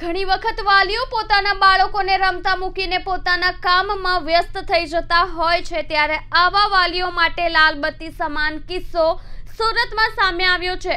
ઘણી વખત વાલીઓ પોતાના બાળકોને રમતા મૂકીને પોતાના કામમાં વ્યસ્ત થઈ જતા હોય છે ત્યારે આવા વાલીઓ માટે લાલબત્તી સમાન કિસ્સો સુરતમાં સામે આવ્યો છે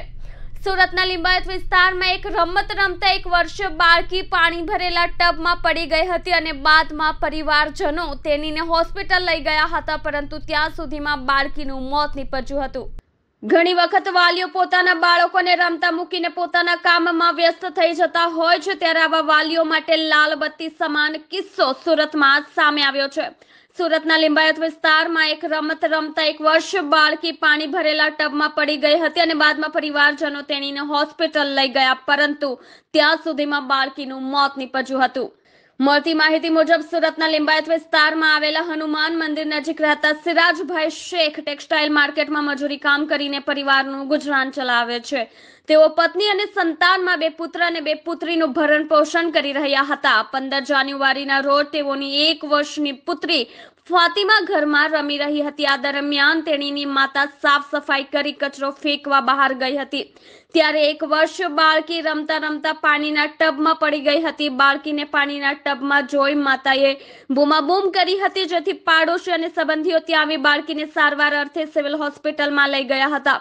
સુરતના લિંબાયત વિસ્તારમાં એક રમત રમતા એક વર્ષે બાળકી પાણી ભરેલા ટબમાં પડી ગઈ હતી અને બાદમાં પરિવારજનો તેનીને હોસ્પિટલ લઈ ગયા હતા પરંતુ ત્યાં સુધીમાં બાળકીનું મોત નીપજ્યું હતું ઘણી વખત વાલીઓ પોતાના બાળકોને રમતા મૂકીને પોતાના કામમાં વ્યસ્ત થઈ જતા હોય છે ત્યારે આવા વાલીઓ માટે લાલ બત્તી સમાન કિસ્સો સુરતમાં સામે આવ્યો છે સુરતના લિંબાયત વિસ્તારમાં એક રમત રમતા એક વર્ષ બાળકી પાણી ભરેલા ટબમાં પડી ગઈ હતી અને બાદમાં પરિવારજનો તેણીને હોસ્પિટલ લઈ ગયા પરંતુ ત્યાં સુધીમાં બાળકીનું મોત નીપજ્યું હતું મળતી માહિતી મુજબ સુરતના લિંબાયત વિસ્તારમાં આવેલા હનુમાન મંદિર નજીક રહેતા સિરાજભાઈ શેખ ટેક્સટાઇલ માર્કેટમાં મજૂરી કામ કરીને પરિવારનું ગુજરાન ચલાવે છે તેઓ પત્ની અને સંતાનમાં બે પુત્ર અને બે પુત્રીનું ભરણ પોષણ કરી રહ્યા હતા પંદર જાન્યુઆરીના રોજ તેઓની એક વર્ષની પુત્રી ફાતિમા ઘરમાં રમી રહી હતી આ દરમિયાન તેણીની માતા સાફ સફાઈ કરી કચરો ફેંકવા બહાર ગઈ હતી ત્યારે એક વર્ષ બાળકી રમતા રમતા પાણીના ટબમાં પડી ગઈ હતી બાળકીને પાણીના ટબમાં જોઈ માતાએ બૂમાબૂમ કરી હતી જેથી પાડોશી અને સંબંધીઓ ત્યાં આવી બાળકીને સારવાર અર્થે સિવિલ હોસ્પિટલમાં લઈ ગયા હતા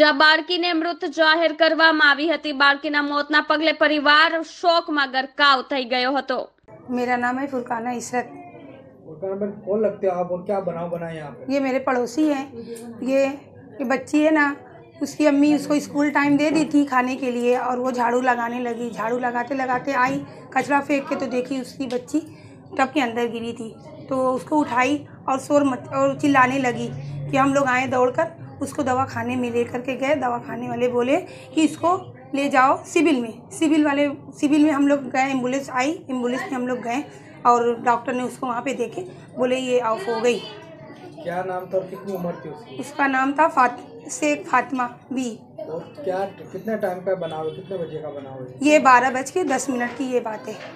જ્યાં બાળકીને મૃત જાહેર કરવામાં આવી હતી બાળકીના મોતના પગલે પરિવાર શોકમાં ગરકાવ થઈ ગયો હતો मेरा નામ है फुरकाना इसरत कौन लगते हो आप और क्या बनाओ बनाए यहाँ ये मेरे पड़ोसी हैं ये, ये बच्ची है उसकी अम्मी उसको स्कूल टाइम दे दी थी खाने के लिए और वो झाड़ू लगाने लगी झाड़ू लगाते लगाते आई कचरा फेंक के तो देखी उसकी बच्ची टब के अंदर गिरी थी तो उसको उठाई और शोर मत और चिल्लाने लगी कि हम लोग आए दौड़ कर उसको दवा खाने में ले करके गए दवा खाने वाले बोले कि इसको ले जाओ सिविल में सिविल वाले सिविल में हम लोग गए एम्बुलेंस आई एम्बुलेंस में हम लोग गए और डॉक्टर ने उसको वहाँ पे देखे बोले ये ऑफ हो गई क्या नाम था और कितनी उम्र थी उसकी उसका नाम था फात, शेख फातिमा बी और क्या कितने टाइम का बनाओ कितने बजे का बनाओ ये बारह बज के दस मिनट की ये बात है